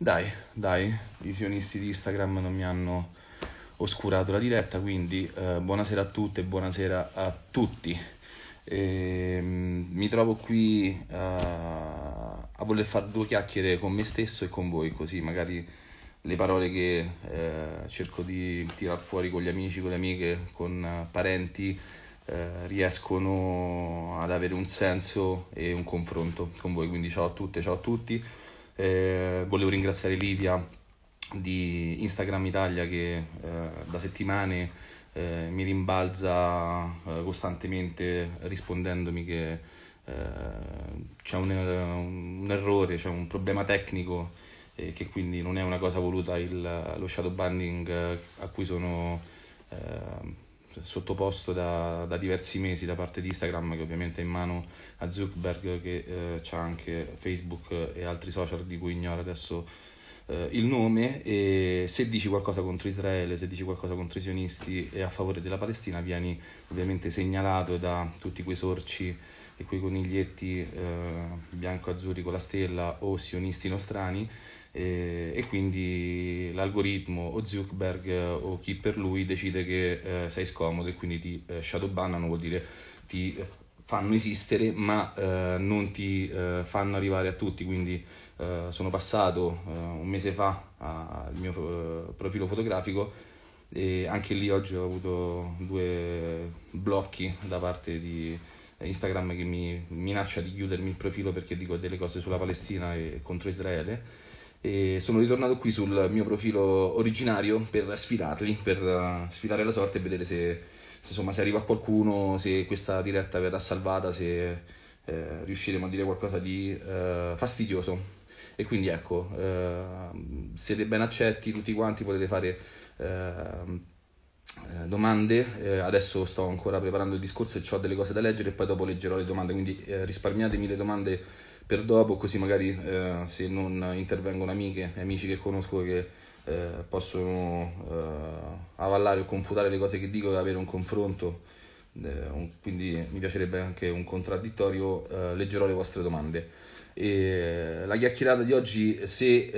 Dai, dai, i sionisti di Instagram non mi hanno oscurato la diretta, quindi eh, buonasera a tutte e buonasera a tutti. E, ehm, mi trovo qui uh, a voler fare due chiacchiere con me stesso e con voi, così magari le parole che eh, cerco di tirar fuori con gli amici, con le amiche, con eh, parenti, eh, riescono ad avere un senso e un confronto con voi. Quindi ciao a tutte, ciao a tutti. Eh, volevo ringraziare Livia di Instagram Italia che eh, da settimane eh, mi rimbalza eh, costantemente rispondendomi che eh, c'è un, er-, un, errore, c'è un problema tecnico e che quindi non è una cosa voluta il, lo shadow banding eh, a cui sono sottoposto da, da, diversi mesi da parte di Instagram che ovviamente è in mano a Zuckerberg che eh, ha anche Facebook e altri social di cui ignora adesso eh, il nome e se dici qualcosa contro Israele, se dici qualcosa contro i sionisti e a favore della Palestina vieni ovviamente segnalato da tutti quei sorci e quei coniglietti eh, bianco-azzurri con la stella o sionisti nostrani e, eh, e quindi l'algoritmo o Zuckerberg eh, o chi per lui decide che eh, sei scomodo e quindi ti eh, shadowbannano, vuol dire ti eh, fanno esistere ma eh, non ti fanno arrivare a tutti, quindi sono passato un mese fa al mio profilo fotografico e anche lì oggi ho avuto due blocchi da parte di Instagram che mi minaccia di chiudermi il profilo perché dico delle cose sulla Palestina e contro Israele e sono ritornato qui sul mio profilo originario per sfidarli, per eh, sfidare la sorte e vedere se, se, insomma, se arriva qualcuno, se questa diretta verrà salvata, se eh, riusciremo a dire qualcosa di eh, fastidioso. E quindi ecco, eh, siete ben accetti tutti quanti, potete fare ehm, eh, domande. Eh, adesso sto ancora preparando il discorso e ho delle cose da leggere e poi dopo leggerò le domande, quindi risparmiatemi le domande per dopo, così magari eh, se non intervengono amiche e amici che conosco che eh, possono eh, avallare o confutare le cose che dico e avere un confronto, eh, un, quindi mi piacerebbe anche un contraddittorio, eh, leggerò le vostre domande. E la chiacchierata di oggi, se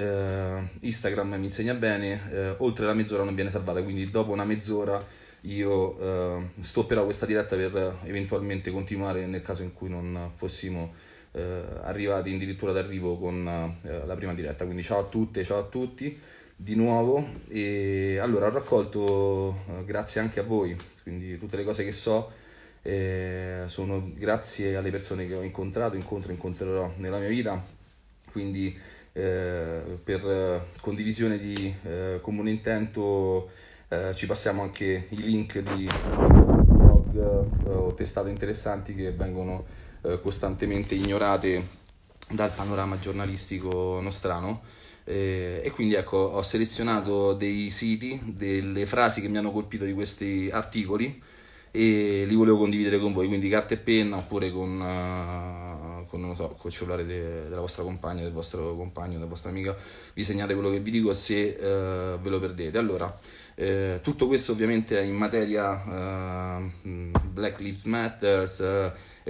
Instagram mi insegna bene, oltre la mezz'ora non viene salvata, quindi dopo una mezz'ora io eh, stopperò questa diretta per eventualmente continuare nel caso in cui non fossimo eh, arrivati addirittura d'arrivo con eh, la prima diretta. Quindi ciao a tutte, ciao a tutti di nuovo e allora ho raccolto eh, grazie anche a voi, quindi tutte le cose che so eh, sono grazie alle persone che ho incontrato, incontro, e incontrerò nella mia vita, quindi eh, per condivisione di eh, comune intento ci passiamo anche i link di blog o testate interessanti che vengono eh, costantemente ignorate dal panorama giornalistico nostrano. Eh, e quindi ecco, ho selezionato dei siti, delle frasi che mi hanno colpito di questi articoli e li volevo condividere con voi, quindi carta e penna oppure con, uh, con non so, col cellulare de- della vostra compagna, del vostro compagno, della vostra amica, vi segnate quello che vi dico se uh, ve lo perdete. Allora, eh, tutto questo ovviamente è in materia uh, Black Lives Matter,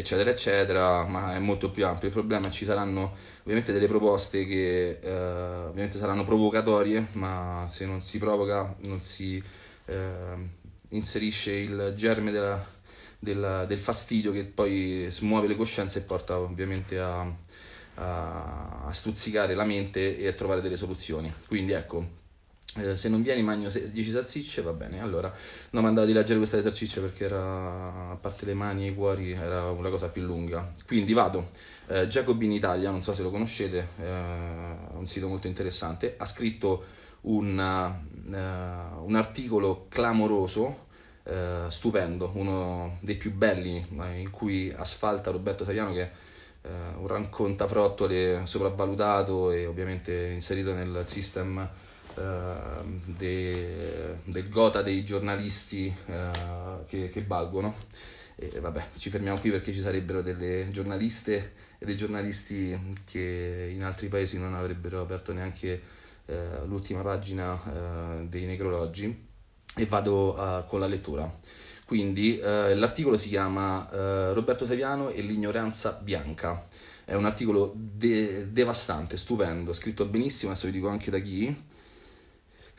eccetera, eccetera, ma è molto più ampio il problema. Ci saranno ovviamente delle proposte che eh, ovviamente saranno provocatorie, ma se non si provoca non si eh, inserisce il germe della, della, del fastidio che poi smuove le coscienze e porta ovviamente a, a, a stuzzicare la mente e a trovare delle soluzioni. Quindi ecco, eh, se non vieni mangio 10 salsicce, va bene. Allora, non mi andava di leggere questa salsicce perché era, a parte le mani e i cuori, era una cosa più lunga. Quindi vado, eh, Jacobin Italia, non so se lo conoscete, eh, un sito molto interessante, ha scritto un, uh, un articolo clamoroso, uh, stupendo, uno dei più belli, in cui asfalta Roberto Saviano che è uh, un raccontafrottole sopravvalutato e ovviamente inserito nel sistema Ehm, de, del gota dei giornalisti eh, che, che valgono. E vabbè, ci fermiamo qui perché ci sarebbero delle giornaliste e dei giornalisti che in altri paesi non avrebbero aperto neanche eh, l'ultima pagina eh, dei necrologi e vado eh, con la lettura. Quindi eh, l'articolo si chiama eh, Roberto Saviano e l'ignoranza bianca. È un articolo de- devastante, stupendo, scritto benissimo, adesso vi dico anche da chi,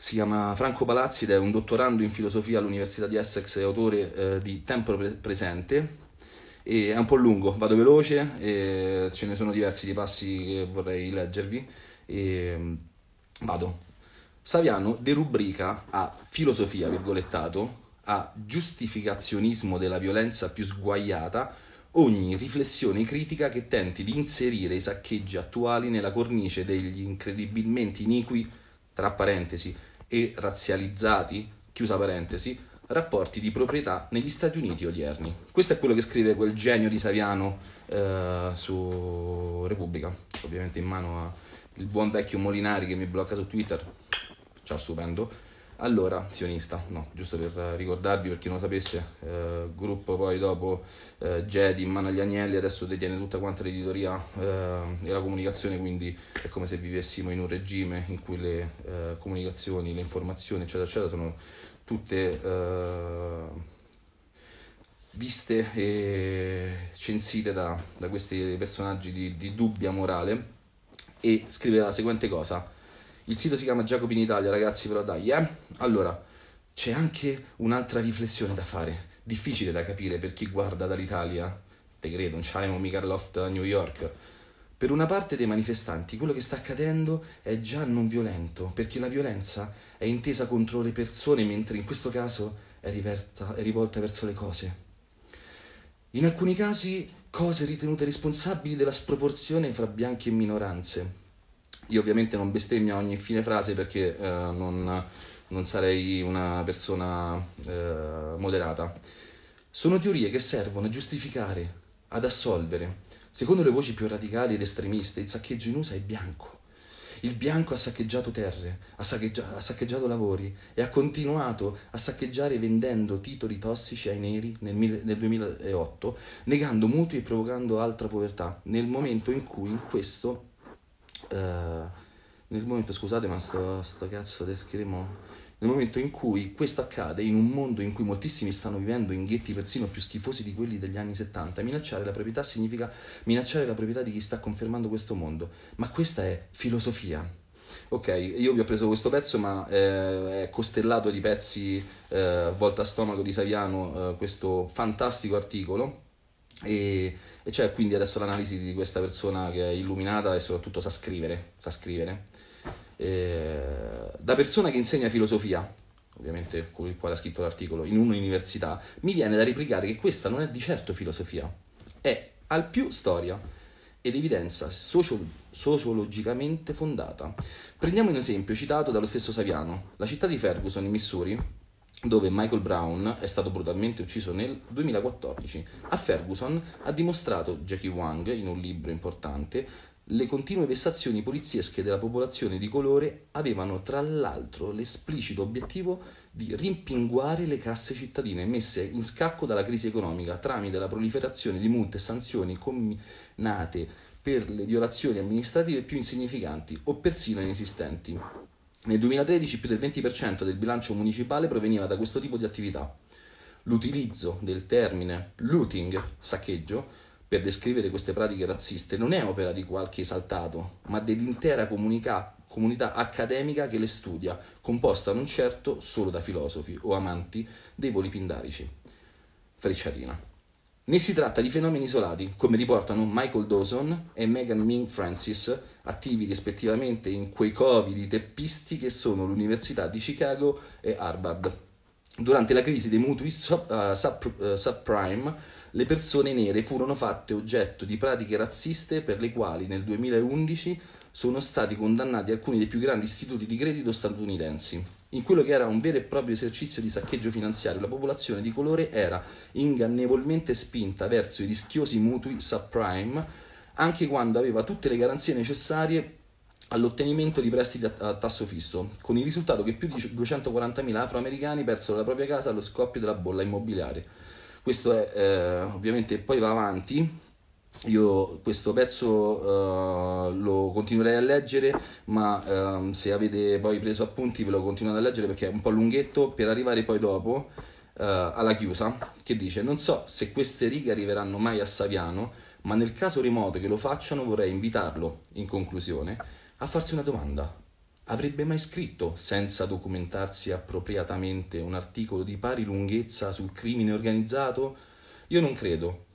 si chiama Franco Palazzi ed è un dottorando in filosofia all'Università di Essex e autore eh, di Tempo Presente. E è un po' lungo, vado veloce, e ce ne sono diversi di passi che vorrei leggervi. E mm, vado. Saviano derubrica a filosofia, virgolettato, a giustificazionismo della violenza più sguaiata ogni riflessione critica che tenti di inserire i saccheggi attuali nella cornice degli incredibilmente iniqui, tra parentesi, e razzializzati, chiusa parentesi, rapporti di proprietà negli Stati Uniti odierni. Questo è quello che scrive quel genio di Saviano eh, su Repubblica, ovviamente in mano al buon vecchio Molinari che mi blocca su Twitter, ciao stupendo, allora, sionista, no, giusto per ricordarvi per chi non lo sapesse, eh, gruppo poi dopo eh, Jedi, in mano agli agnelli, adesso detiene tutta quanta l'editoria eh, e la comunicazione, quindi è come se vivessimo in un regime in cui le eh, comunicazioni, le informazioni, eccetera, eccetera, sono tutte eh, viste e censite da, da questi personaggi di, di dubbia morale e scrive la seguente cosa il sito si chiama Jacobin Italia, ragazzi, però dai, eh? Allora, c'è anche un'altra riflessione da fare, difficile da capire per chi guarda dall'Italia, te credo, non c'hai mica loft a New York. Per una parte dei manifestanti quello che sta accadendo è già non violento, perché la violenza è intesa contro le persone, mentre in questo caso è, riverta, è rivolta verso le cose. In alcuni casi cose ritenute responsabili della sproporzione fra bianchi e minoranze, io ovviamente non bestemmio ogni fine frase perché eh, non, non, sarei una persona eh, moderata. Sono teorie che servono a giustificare, ad assolvere. Secondo le voci più radicali ed estremiste, il saccheggio in USA è bianco. Il bianco ha saccheggiato terre, ha, saccheggia- ha, saccheggiato lavori e ha continuato a saccheggiare vendendo titoli tossici ai neri nel, nel 2008, negando mutui e provocando altra povertà, nel momento in cui questo eh, nel momento, scusate ma sto, sto cazzo descrivo, nel momento in cui questo accade in un mondo in cui moltissimi stanno vivendo in ghetti persino più schifosi di quelli degli anni 70, minacciare la proprietà significa minacciare la proprietà di chi sta confermando questo mondo, ma questa è filosofia. Ok, io vi ho preso questo pezzo, ma eh, è costellato di pezzi eh, volta a stomaco di Saviano, eh, questo fantastico articolo. E e c'è quindi adesso l'analisi di questa persona che è illuminata e soprattutto sa scrivere, sa scrivere. E, eh, da persona che insegna filosofia, ovviamente con il quale ha scritto l'articolo, in un'università, mi viene da replicare che questa non è di certo filosofia, è al più storia ed evidenza socio- sociologicamente fondata. Prendiamo un esempio citato dallo stesso Saviano. La città di Ferguson, in Missouri, dove Michael Brown è stato brutalmente ucciso nel 2014. A Ferguson ha dimostrato Jackie Wang, in un libro importante, le continue vessazioni poliziesche della popolazione di colore avevano tra l'altro l'esplicito obiettivo di rimpinguare le casse cittadine messe in scacco dalla crisi economica tramite la proliferazione di multe e sanzioni comminate per le violazioni amministrative più insignificanti o persino inesistenti. Nel 2013 più del 20% del bilancio municipale proveniva da questo tipo di attività. L'utilizzo del termine looting, saccheggio, per descrivere queste pratiche razziste non è opera di qualche esaltato, ma dell'intera comunica, comunità accademica che le studia, composta non certo solo da filosofi o amanti dei voli pindarici. Frecciatina. Né si tratta di fenomeni isolati, come riportano Michael Dawson e Megan Ming Francis attivi rispettivamente in quei cori di teppisti che sono l'Università di Chicago e Harvard. Durante la crisi dei mutui sub, uh, sub, uh, subprime, le persone nere furono fatte oggetto di pratiche razziste per le quali nel 2011 sono stati condannati alcuni dei più grandi istituti di credito statunitensi. In quello che era un vero e proprio esercizio di saccheggio finanziario, la popolazione di colore era ingannevolmente spinta verso i rischiosi mutui subprime anche quando aveva tutte le garanzie necessarie all'ottenimento di prestiti a tasso fisso, con il risultato che più di 240.000 afroamericani persero la propria casa allo scoppio della bolla immobiliare. Questo è eh, ovviamente poi va avanti. Io questo pezzo eh, lo continuerei a leggere, ma eh, se avete poi preso appunti ve lo continuate a leggere perché è un po' lunghetto per arrivare poi dopo eh, alla chiusa che dice: Non so se queste righe arriveranno mai a Saviano ma nel caso remoto che lo facciano vorrei invitarlo, in conclusione, a farsi una domanda. Avrebbe mai scritto, senza documentarsi appropriatamente, un articolo di pari lunghezza sul crimine organizzato? Io non credo,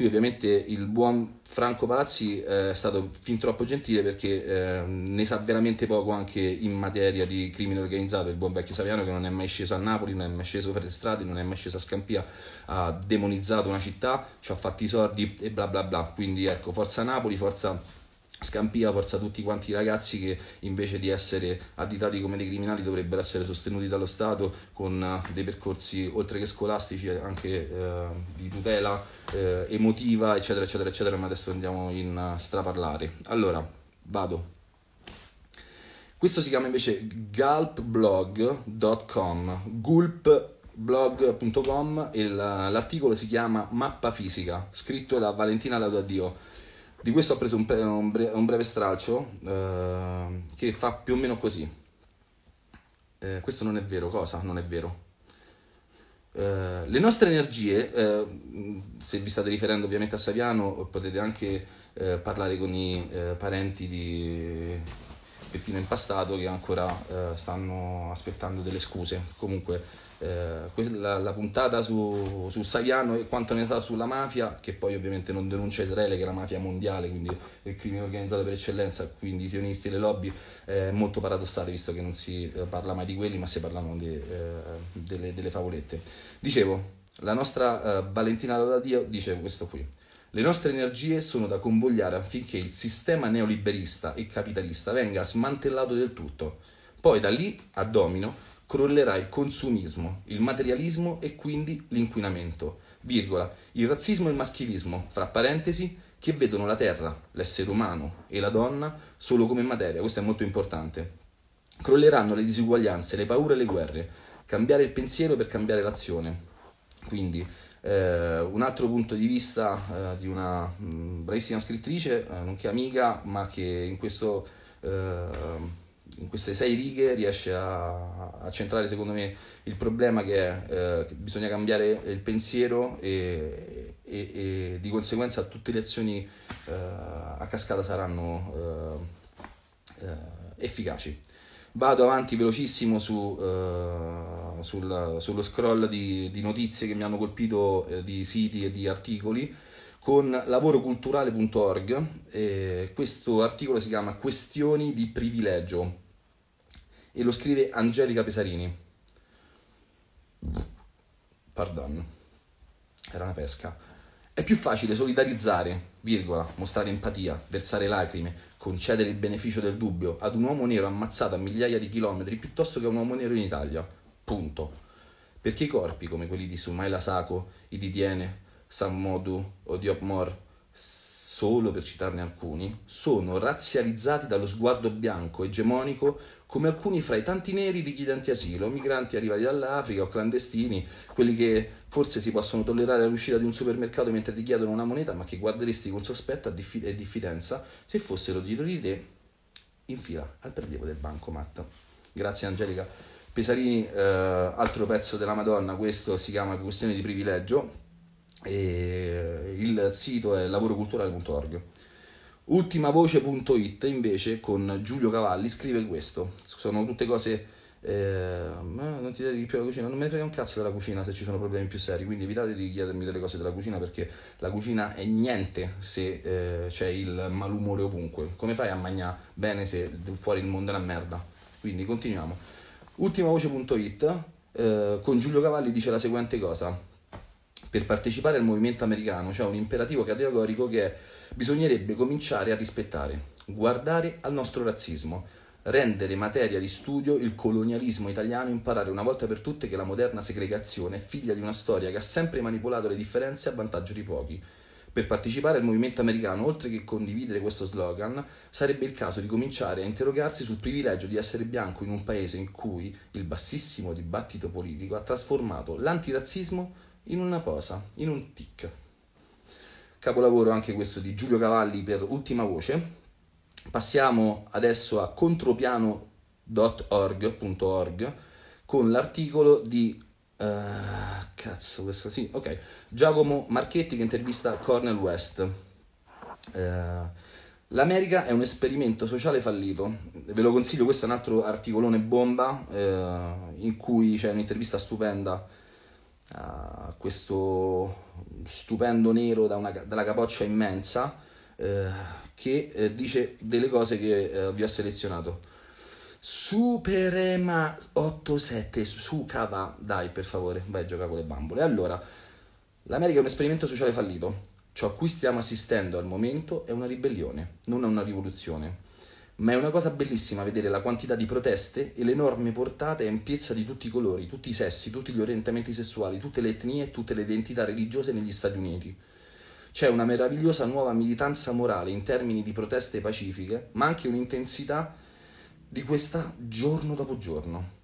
Qui ovviamente il buon Franco Palazzi eh, è stato fin troppo gentile perché eh, ne sa veramente poco anche in materia di crimine organizzato, il buon vecchio Saviano che non è mai sceso a Napoli, non è mai sceso per le strade, non è mai sceso a Scampia, ha demonizzato una città, ci ha fatti i sordi e bla bla bla. Quindi ecco, forza Napoli, forza Scampia forza tutti quanti i ragazzi che invece di essere additati come dei criminali dovrebbero essere sostenuti dallo Stato con eh, dei percorsi oltre che scolastici eh, anche eh, di tutela eh, emotiva eccetera eccetera eccetera ma adesso andiamo in eh, straparlare allora vado questo si chiama invece gulpblog.com gulpblog.com e l'articolo si chiama mappa fisica scritto da Valentina Laudadio di questo ho preso un, un, breve, un breve straccio eh, che fa più o meno così. Eh, questo non è vero, cosa? Non è vero. Eh, le nostre energie, eh, se vi state riferendo ovviamente a Saviano, potete anche eh, parlare con i eh, parenti di, peppino impastato che ancora eh, stanno aspettando delle scuse. Comunque eh, quella, la puntata su, su, Saviano e quanto ne sa sulla mafia, che poi ovviamente non denuncia Israele che è la mafia mondiale, quindi il crimine organizzato per eccellenza, quindi i sionisti e le lobby, è molto paradossale visto che non si eh, parla mai di quelli ma si parlano di, eh, delle, delle favolette. Dicevo, la nostra eh, Valentina Lodadio dice questo qui. Le nostre energie sono da convogliare affinché il sistema neoliberista e capitalista venga smantellato del tutto. Poi da lì, a domino, crollerà il consumismo, il materialismo e quindi l'inquinamento, virgola, il razzismo e il maschilismo, fra parentesi, che vedono la terra, l'essere umano e la donna solo come materia, questo è molto importante. Crolleranno le disuguaglianze, le paure e le guerre. Cambiare il pensiero per cambiare l'azione. Quindi eh, un altro punto di vista eh, di una mh, mm, bravissima scrittrice, eh, nonché amica, ma che in, questo, eh, in queste sei righe riesce a, a, centrare secondo me il problema che, è, eh, che bisogna cambiare il pensiero e, e, e, di conseguenza tutte le azioni eh, a cascata saranno efficaci vado avanti velocissimo su, uh, sul, sullo scroll di, di, notizie che mi hanno colpito eh, di siti e di articoli con lavoroculturale.org eh, questo articolo si chiama Questioni di privilegio e lo scrive Angelica Pesarini pardon era una pesca è più facile solidarizzare, virgola, mostrare empatia, versare lacrime, concedere il beneficio del dubbio ad un uomo nero ammazzato a migliaia di chilometri piuttosto che a un uomo nero in Italia. Punto. Perché i corpi come quelli di Sumaila Sako, Ididiene, Sammodu o Diop Mor solo per citarne alcuni, sono razzializzati dallo sguardo bianco egemonico come alcuni fra i tanti neri richiedenti asilo, migranti arrivati dall'Africa o clandestini, quelli che forse si possono tollerare all'uscita di un supermercato mentre ti chiedono una moneta, ma che guarderesti con sospetto e diffidenza se fossero dietro di te in fila al prelievo del bancomat. Grazie Angelica. Pesarini, eh, altro pezzo della Madonna, questo si chiama Questione di privilegio e il sito è lavoroculturale.org. Ultimavoce.it invece con Giulio Cavalli scrive questo. Sono tutte cose... Ehm, eh, non ti dedichi più alla cucina, non me ne frega un cazzo della cucina se ci sono problemi più seri, quindi evitate di chiedermi delle cose della cucina perché la cucina è niente se eh, c'è il malumore ovunque. Come fai a mangiare bene se fuori il mondo è una merda? Quindi continuiamo. Ultimavoce.it eh, con Giulio Cavalli dice la seguente cosa per partecipare al movimento americano, c'è un imperativo categorico che è, bisognerebbe cominciare a rispettare, guardare al nostro razzismo, rendere materia di studio il colonialismo italiano, e imparare una volta per tutte che la moderna segregazione è figlia di una storia che ha sempre manipolato le differenze a vantaggio di pochi. Per partecipare al movimento americano, oltre che condividere questo slogan, sarebbe il caso di cominciare a interrogarsi sul privilegio di essere bianco in un paese in cui il bassissimo dibattito politico ha trasformato l'antirazzismo in una posa, in un tic. Capolavoro anche questo di Giulio Cavalli per ultima voce. Passiamo adesso a contropiano.org.org con l'articolo di uh, cazzo, questo sì, ok. Giacomo Marchetti che intervista Cornel West. Uh, L'America è un esperimento sociale fallito. Ve lo consiglio, questo è un altro articolone bomba eh, in cui c'è un'intervista stupenda Ah, questo stupendo nero da una, dalla capoccia immensa eh, che eh, dice delle cose che eh, vi ho selezionato. Superema 87 su cava, dai per favore, vai a giocare con le bambole. Allora, l'America è un esperimento sociale fallito. Ciò a cui stiamo assistendo al momento è una ribellione, non è una rivoluzione ma è una cosa bellissima vedere la quantità di proteste e l'enorme portata e ampiezza di tutti i colori, tutti i sessi, tutti gli orientamenti sessuali, tutte le etnie e tutte le identità religiose negli Stati Uniti. C'è una meravigliosa nuova militanza morale in termini di proteste pacifiche, ma anche un'intensità di questa giorno dopo giorno.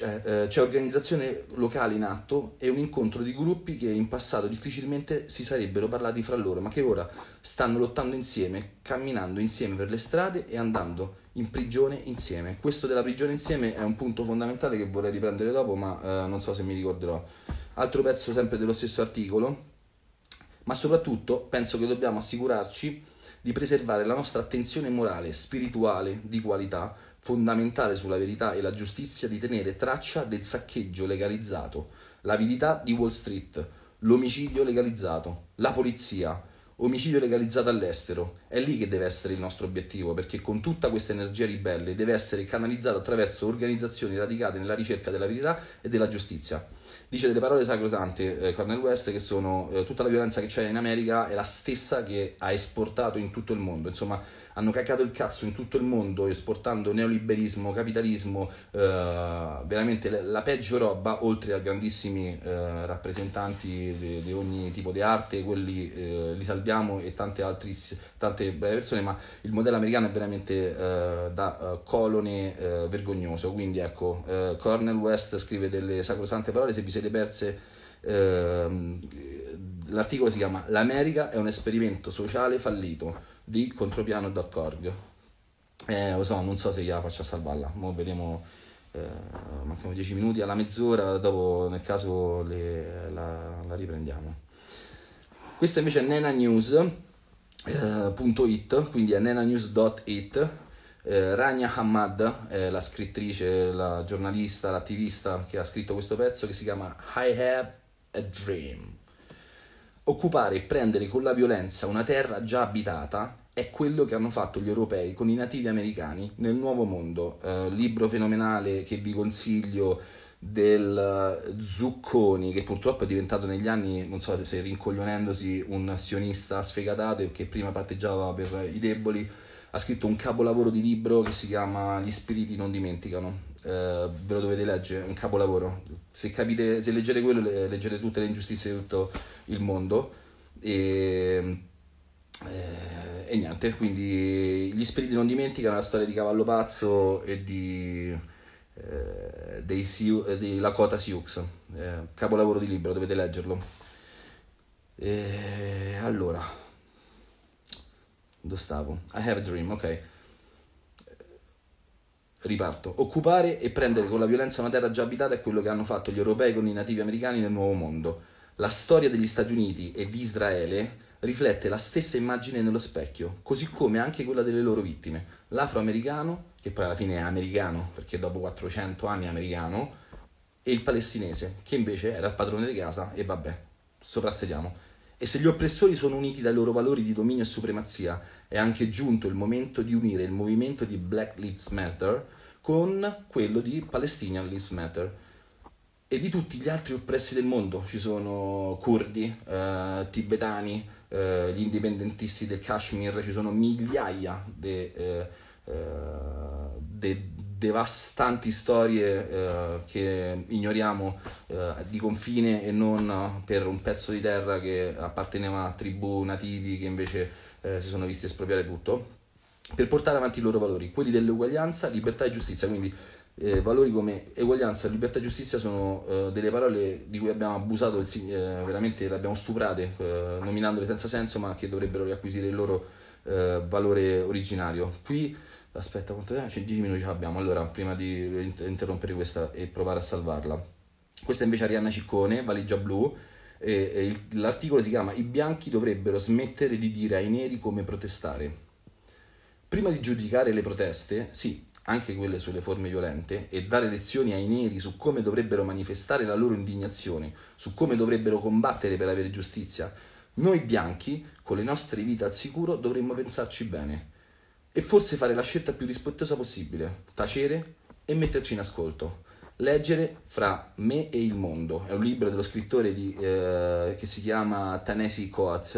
Eh, eh, c'è, organizzazione locale in atto e un incontro di gruppi che in passato difficilmente si sarebbero parlati fra loro, ma che ora stanno lottando insieme, camminando insieme per le strade e andando in prigione insieme. Questo della prigione insieme è un punto fondamentale che vorrei riprendere dopo, ma eh, non so se mi ricorderò. Altro pezzo sempre dello stesso articolo, ma soprattutto penso che dobbiamo assicurarci di preservare la nostra attenzione morale, spirituale, di qualità, fondamentale sulla verità e la giustizia di tenere traccia del saccheggio legalizzato, l'avidità di Wall Street, l'omicidio legalizzato, la polizia, omicidio legalizzato all'estero. È lì che deve essere il nostro obiettivo, perché con tutta questa energia ribelle deve essere canalizzata attraverso organizzazioni radicate nella ricerca della verità e della giustizia. Dice delle parole sacrosante eh, Cornel West che sono eh, tutta la violenza che c'è in America è la stessa che ha esportato in tutto il mondo. Insomma, hanno cagato il cazzo in tutto il mondo esportando neoliberismo, capitalismo, eh, veramente la, la, peggio roba, oltre a grandissimi eh, rappresentanti di ogni tipo di arte, quelli eh, li salviamo e tante altre tante brave persone, ma il modello americano è veramente eh, da eh, colone eh, vergognoso. Quindi ecco, Cornel West scrive delle sacrosante parole, se vi siete perse ehm, l'articolo si chiama L'America è un esperimento sociale fallito di contropiano.org. Eh, lo so, non so se gliela faccio a salvarla, ma vediamo, eh, mancano 10 minuti alla mezz'ora, dopo nel caso le, la, la, riprendiamo. Questa invece è nenanews.it, eh, quindi è nenanews.it, eh, Rania Hamad è la scrittrice, la giornalista, l'attivista che ha scritto questo pezzo che si chiama I Have a Dream. Occupare e prendere con la violenza una terra già abitata è quello che hanno fatto gli europei con i nativi americani nel Nuovo Mondo. Eh, libro fenomenale che vi consiglio del eh, Zucconi, che purtroppo è diventato negli anni, non so se rincoglionendosi, un sionista sfegatato e che prima patteggiava per i deboli, ha scritto un capolavoro di libro che si chiama Gli spiriti non dimenticano eh, ve lo dovete leggere, è un capolavoro. Se, capite, se leggete quello, leggete tutte le ingiustizie di tutto il mondo. E, eh, e niente, quindi Gli spiriti non dimenticano la storia di Cavallo Pazzo e di eh, dei Siu, eh, di Lakota Sioux, eh, capolavoro di libro, dovete leggerlo. E, eh, allora, dove stavo? I have a dream, ok. Riparto. Occupare e prendere con la violenza una terra già abitata è quello che hanno fatto gli europei con i nativi americani nel Nuovo Mondo. La storia degli Stati Uniti e di Israele riflette la stessa immagine nello specchio, così come anche quella delle loro vittime. L'afroamericano, che poi alla fine è americano, perché dopo 400 anni è americano, e il palestinese, che invece era il padrone di casa e vabbè, soprassediamo. E se gli oppressori sono uniti dai loro valori di dominio e supremazia, è anche giunto il momento di unire il movimento di Black Lives Matter con quello di Palestinian Lives Matter e di tutti gli altri oppressi del mondo. Ci sono curdi, eh, tibetani, eh, gli indipendentisti del Kashmir, ci sono migliaia di de, eh, eh de, devastanti storie eh, che ignoriamo eh, di confine e non eh, per un pezzo di terra che apparteneva a tribù nativi che invece eh, si sono visti espropriare tutto, per portare avanti i loro valori, quelli dell'uguaglianza, libertà e giustizia. Quindi eh, valori come eguaglianza, libertà e giustizia sono eh, delle parole di cui abbiamo abusato, il, eh, veramente le abbiamo stuprate, eh, nominandole senza senso, ma che dovrebbero riacquisire il loro eh, valore originario. Qui aspetta quanto tempo? 10 minuti ce l'abbiamo allora prima di interrompere questa e provare a salvarla questa invece è Arianna Ciccone valigia blu e, e il, l'articolo si chiama i bianchi dovrebbero smettere di dire ai neri come protestare prima di giudicare le proteste sì anche quelle sulle forme violente, e dare lezioni ai neri su come dovrebbero manifestare la loro indignazione, su come dovrebbero combattere per avere giustizia, noi bianchi, con le nostre vite al sicuro, dovremmo pensarci bene e forse fare la scelta più rispettosa possibile, tacere e metterci in ascolto. Leggere fra me e il mondo è un libro dello scrittore di, eh, che si chiama Tanesi Coates,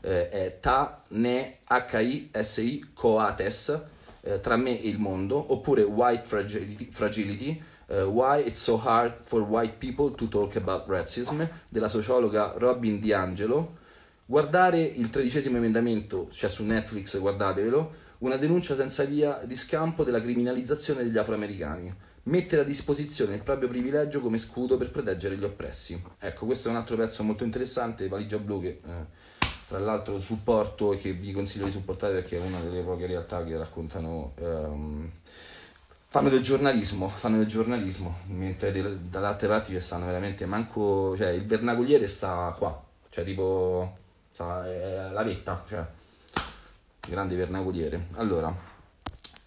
eh, è Ta-Ne-H-I-S-I Coates, eh, tra me e il mondo, oppure White Fragility, fragility uh, Why It's So Hard for White People to Talk About Racism, della sociologa Robin DiAngelo. Guardare il tredicesimo emendamento, cioè su Netflix, guardatevelo una denuncia senza via di scampo della criminalizzazione degli afroamericani, mettere a disposizione il proprio privilegio come scudo per proteggere gli oppressi. Ecco, questo è un altro pezzo molto interessante, Valigia Blu, che eh, tra l'altro supporto e che vi consiglio di supportare perché è una delle poche realtà che raccontano... Ehm, fanno del giornalismo, fanno del giornalismo, mentre del, dall'altra parte ci stanno veramente manco, cioè il vernacoliere sta qua, cioè tipo sta, eh, la vetta, cioè grande vernacoliere. Allora,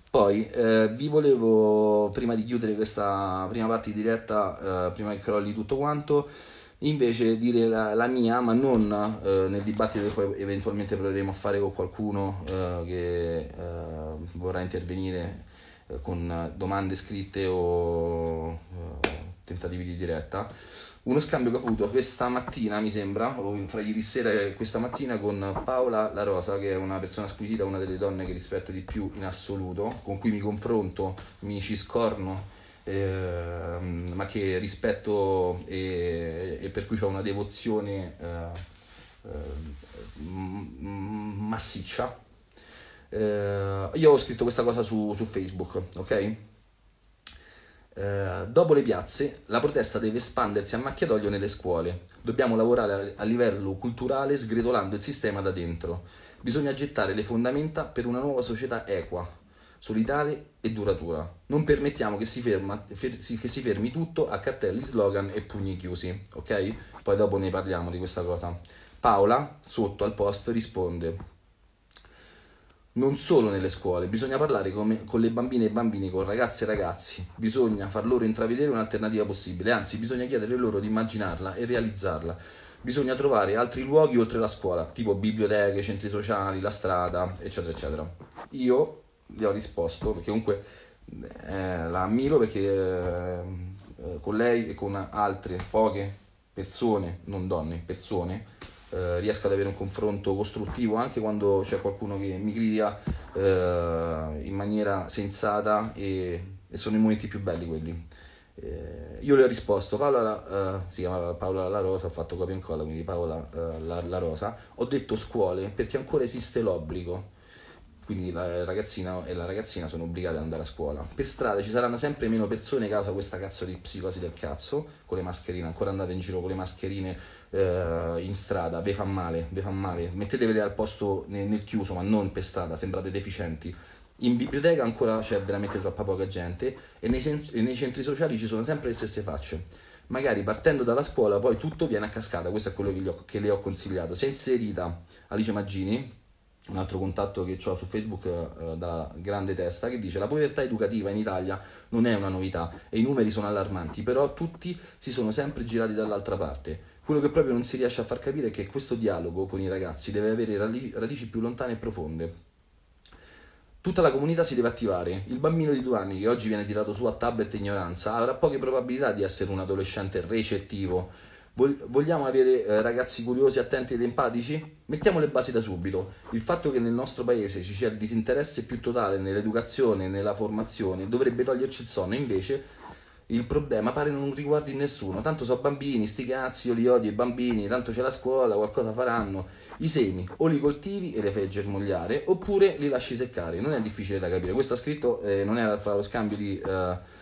poi eh, vi volevo, prima di chiudere questa prima parte di diretta, eh, prima che crolli tutto quanto, invece dire la, la mia, ma non eh, nel dibattito che poi eventualmente proveremo a fare con qualcuno eh, che eh, vorrà intervenire eh, con domande scritte o tentativi di diretta uno scambio che ho avuto questa mattina, mi sembra, o fra ieri sera e questa mattina, con Paola La Rosa, che è una persona squisita, una delle donne che rispetto di più in assoluto, con cui mi confronto, mi ci scorno, eh, ma che rispetto e, e, per cui ho una devozione eh, eh, massiccia. Ehm, io ho scritto questa cosa su, su Facebook, ok? Eh, dopo le piazze, la protesta deve espandersi a macchia d'olio nelle scuole. Dobbiamo lavorare a livello culturale sgretolando il sistema da dentro. Bisogna gettare le fondamenta per una nuova società equa, solidale e duratura. Non permettiamo che si, ferma, fer, si, che si, fermi tutto a cartelli, slogan e pugni chiusi, ok? Poi dopo ne parliamo di questa cosa. Paola, sotto al post, risponde non solo nelle scuole, bisogna parlare con, con le bambine e bambini, con ragazze e ragazzi, bisogna far loro intravedere un'alternativa possibile, anzi bisogna chiedere loro di immaginarla e realizzarla. Bisogna trovare altri luoghi oltre la scuola, tipo biblioteche, centri sociali, la strada, eccetera, eccetera. Io gli ho risposto, perché comunque eh, la ammiro perché eh, con lei e con altre poche persone, non donne, persone, eh, riesco ad avere un confronto costruttivo anche quando c'è qualcuno che mi critica eh, in maniera sensata e, e, sono i momenti più belli quelli. Eh, io le ho risposto, Paola eh, si chiamava Paola La Rosa, ho fatto copia e incolla, quindi Paola eh, La Rosa, ho detto scuole perché ancora esiste l'obbligo quindi la ragazzina e la ragazzina sono obbligate ad andare a scuola. Per strada ci saranno sempre meno persone a causa di questa cazzo di psicosi del cazzo, con le mascherine, ancora andate in giro con le mascherine eh, in strada, ve fa male, ve fa male, mettetevele al posto nel, nel, chiuso, ma non per strada, sembrate deficienti. In biblioteca ancora c'è veramente troppa poca gente e nei, sen- e nei centri sociali ci sono sempre le stesse facce. Magari partendo dalla scuola poi tutto viene a cascata, questo è quello che, ho, che le ho consigliato. Si è inserita Alice Maggini, un altro contatto che ho su Facebook eh, da grande testa che dice la povertà educativa in Italia non è una novità e i numeri sono allarmanti, però tutti si sono sempre girati dall'altra parte. Quello che proprio non si riesce a far capire è che questo dialogo con i ragazzi deve avere radici più lontane e profonde. Tutta la comunità si deve attivare. Il bambino di due anni che oggi viene tirato su a tablet e ignoranza avrà poche probabilità di essere un adolescente recettivo Vogliamo avere eh, ragazzi curiosi, attenti ed empatici? Mettiamo le basi da subito. Il fatto che nel nostro paese ci sia il disinteresse più totale nell'educazione e nella formazione dovrebbe toglierci il sonno, invece il problema pare non riguardi nessuno. Tanto so bambini, sti cazzi, io li odio i bambini, tanto c'è la scuola, qualcosa faranno. I semi o li coltivi e li fai germogliare oppure li lasci seccare. Non è difficile da capire. Questo ha scritto eh, non era fra lo scambio di... Eh,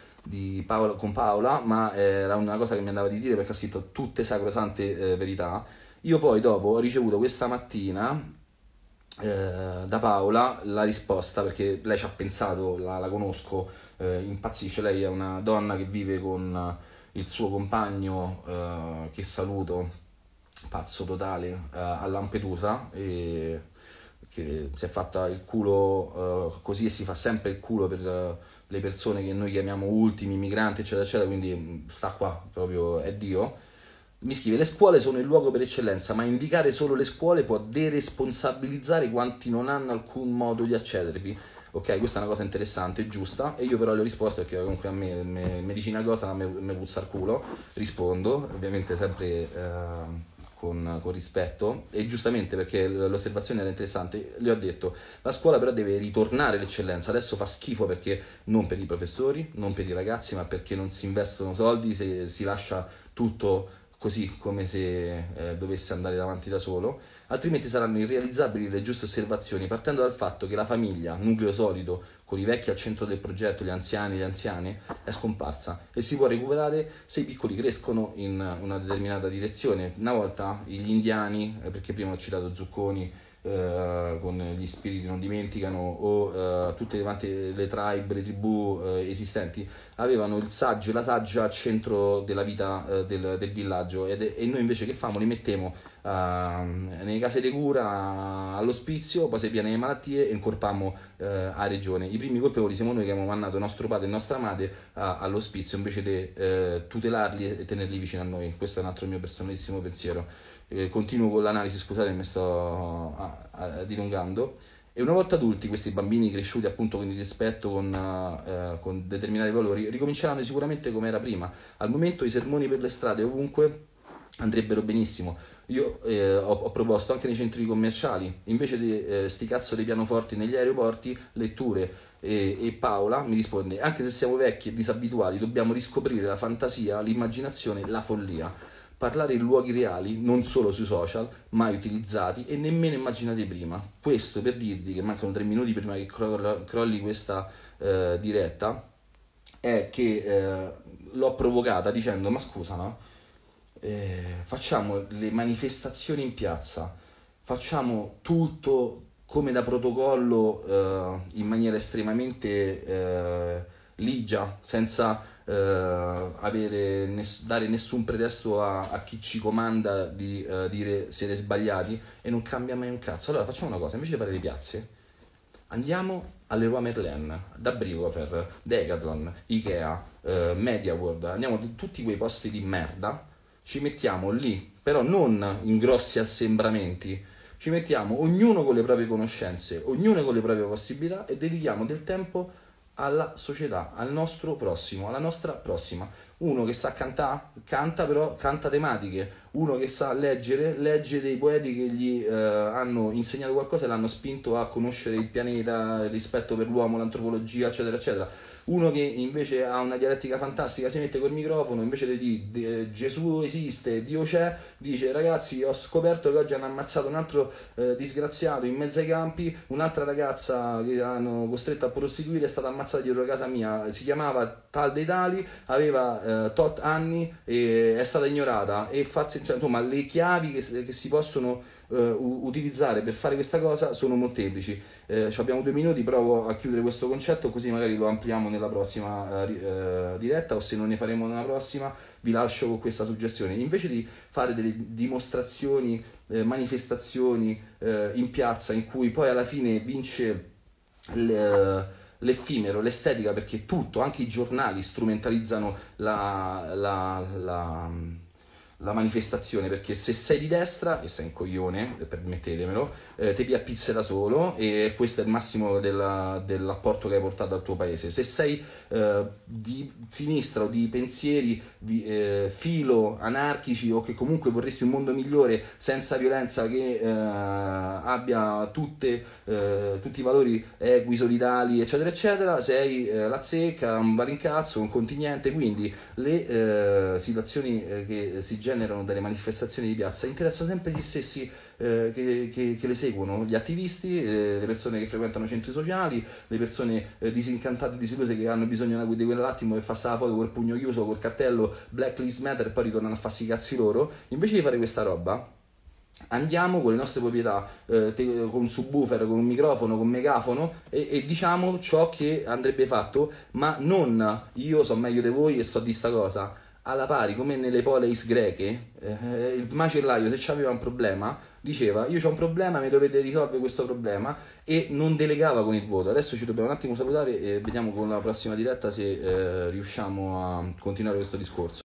Paolo, con Paola, ma eh, era una cosa che mi andava di dire perché ha scritto tutte sacrosante eh, verità. Io poi dopo ho ricevuto questa mattina eh, da Paola la risposta perché lei ci ha pensato, la, la conosco, eh, impazzisce, lei è una donna che vive con il suo compagno eh, che saluto, pazzo totale, eh, a Lampedusa e che si è fatta il culo eh, così e si fa sempre il culo per le persone che noi chiamiamo ultimi, migranti, eccetera, eccetera, quindi mm, sta qua, proprio è Dio. Mi scrive, le scuole sono il luogo per eccellenza, ma indicare solo le scuole può deresponsabilizzare quanti non hanno alcun modo di accedervi. Ok, questa è una cosa interessante, e giusta, e io però le ho risposto perché comunque a me medicina cosa mi puzza il culo, rispondo, ovviamente sempre... Eh, con, con, rispetto e giustamente perché l'osservazione era interessante, le ho detto la scuola però deve ritornare l'eccellenza, adesso fa schifo perché non per i professori, non per i ragazzi, ma perché non si investono soldi, se, si lascia tutto così come se eh, dovesse andare davanti da solo altrimenti saranno irrealizzabili le giuste osservazioni, partendo dal fatto che la famiglia, nucleo solido, con i vecchi al centro del progetto, gli anziani, le anziane, è scomparsa e si può recuperare se i piccoli crescono in una determinata direzione. Una volta gli indiani, eh, perché prima ho citato Zucconi, eh, con gli spiriti non dimenticano o eh, tutte le, le tribe, le tribù eh, esistenti avevano il saggio e la saggia al centro della vita eh, del, del, villaggio ed, e noi invece che famo li mettiamo uh, ehm, nei casi di cura all'ospizio, poi se viene le malattie incorpammo uh, a regione. I primi colpevoli siamo noi che abbiamo mandato nostro padre e nostra madre uh, all'ospizio invece di eh, tutelarli e tenerli vicino a noi. Questo è un altro mio personalissimo pensiero. Eh, continuo con l'analisi, scusate, mi sto a, a, dilungando. E una volta adulti, questi bambini cresciuti appunto con il rispetto, con, eh, con determinati valori, ricominceranno sicuramente come era prima. Al momento i sermoni per le strade ovunque andrebbero benissimo. Io eh, ho, ho, proposto anche nei centri commerciali, invece di eh, sti cazzo dei pianoforti negli aeroporti, letture. E, e, Paola mi risponde, anche se siamo vecchi e disabituati, dobbiamo riscoprire la fantasia, l'immaginazione, la follia. Parlare in luoghi reali, non solo sui social, mai utilizzati e nemmeno immaginati prima. Questo per dirvi che mancano tre minuti prima che cro- crolli questa eh, diretta, è che eh, l'ho provocata dicendo, ma scusa no? eh, facciamo le manifestazioni in piazza, facciamo tutto come da protocollo eh, in maniera estremamente eh, ligia, senza eh, ness- dare nessun pretesto a-, a, chi ci comanda di eh, dire siete sbagliati e non cambia mai un cazzo. Allora facciamo una cosa, invece di fare le piazze, andiamo alle Rua Merlin, da Bricofer, Decathlon, Ikea, eh, Media World, andiamo in tutti quei posti di merda ci mettiamo lì, però non in grossi assembramenti, ci mettiamo ognuno con le proprie conoscenze, ognuno con le proprie possibilità e dedichiamo del tempo alla società, al nostro prossimo, alla nostra prossima uno che sa cantare, canta però canta tematiche, uno che sa leggere, legge dei poeti che gli eh, hanno insegnato qualcosa e l'hanno spinto a conoscere il pianeta, il rispetto per l'uomo, l'antropologia, eccetera, eccetera. Uno che invece ha una dialettica fantastica, si mette col microfono, invece di dire Gesù esiste, Dio c'è, dice ragazzi ho scoperto che oggi hanno ammazzato un altro eh, disgraziato in mezzo ai campi, un'altra ragazza che hanno costretto a prostituire è stata ammazzata dietro a casa mia, si chiamava Tal dei Tali, aveva eh, tot anni eh, è stata ignorata e farsi, cioè, insomma le chiavi che, che si possono eh, utilizzare per fare questa cosa sono molteplici. Eh, abbiamo due minuti, provo a chiudere questo concetto così magari lo ampliamo nella prossima eh, eh, diretta o se non ne faremo nella prossima vi lascio con questa suggestione. Invece di fare delle dimostrazioni, manifestazioni in piazza in cui poi alla fine vince... Il, l'effimero, l'estetica, perché tutto, anche i giornali strumentalizzano la, la, la la manifestazione perché se sei di destra e sei un coglione, permettetemelo, eh, te pia da solo e questo è il massimo della, dell'apporto che hai portato al tuo paese. Se sei eh, di sinistra o di pensieri di, eh, filo anarchici o che comunque vorresti un mondo migliore senza violenza che eh, abbia tutte, eh, tutti i valori equi, solidali, eccetera, eccetera, sei eh, la zecca, un barincazzo, un continente, quindi le situazioni che si generano generano delle manifestazioni di piazza interessano sempre gli stessi eh, che, che, che, le seguono, gli attivisti, eh, le persone che frequentano centri sociali, le persone eh, disincantate, disilluse che hanno bisogno di quell'attimo che fa la foto col pugno chiuso, col cartello Black Lives Matter e poi ritornano a farsi i cazzi loro, invece di fare questa roba andiamo con le nostre proprietà, eh, te, con un subwoofer, con un microfono, con un megafono e, e, diciamo ciò che andrebbe fatto, ma non io so meglio di voi e sto di sta cosa alla pari come nelle poleis greche, eh, il macellaio se aveva un problema diceva io ho un problema, mi dovete risolvere questo problema e non delegava con il voto. Adesso ci dobbiamo un attimo salutare e vediamo con la prossima diretta se eh, riusciamo a continuare questo discorso.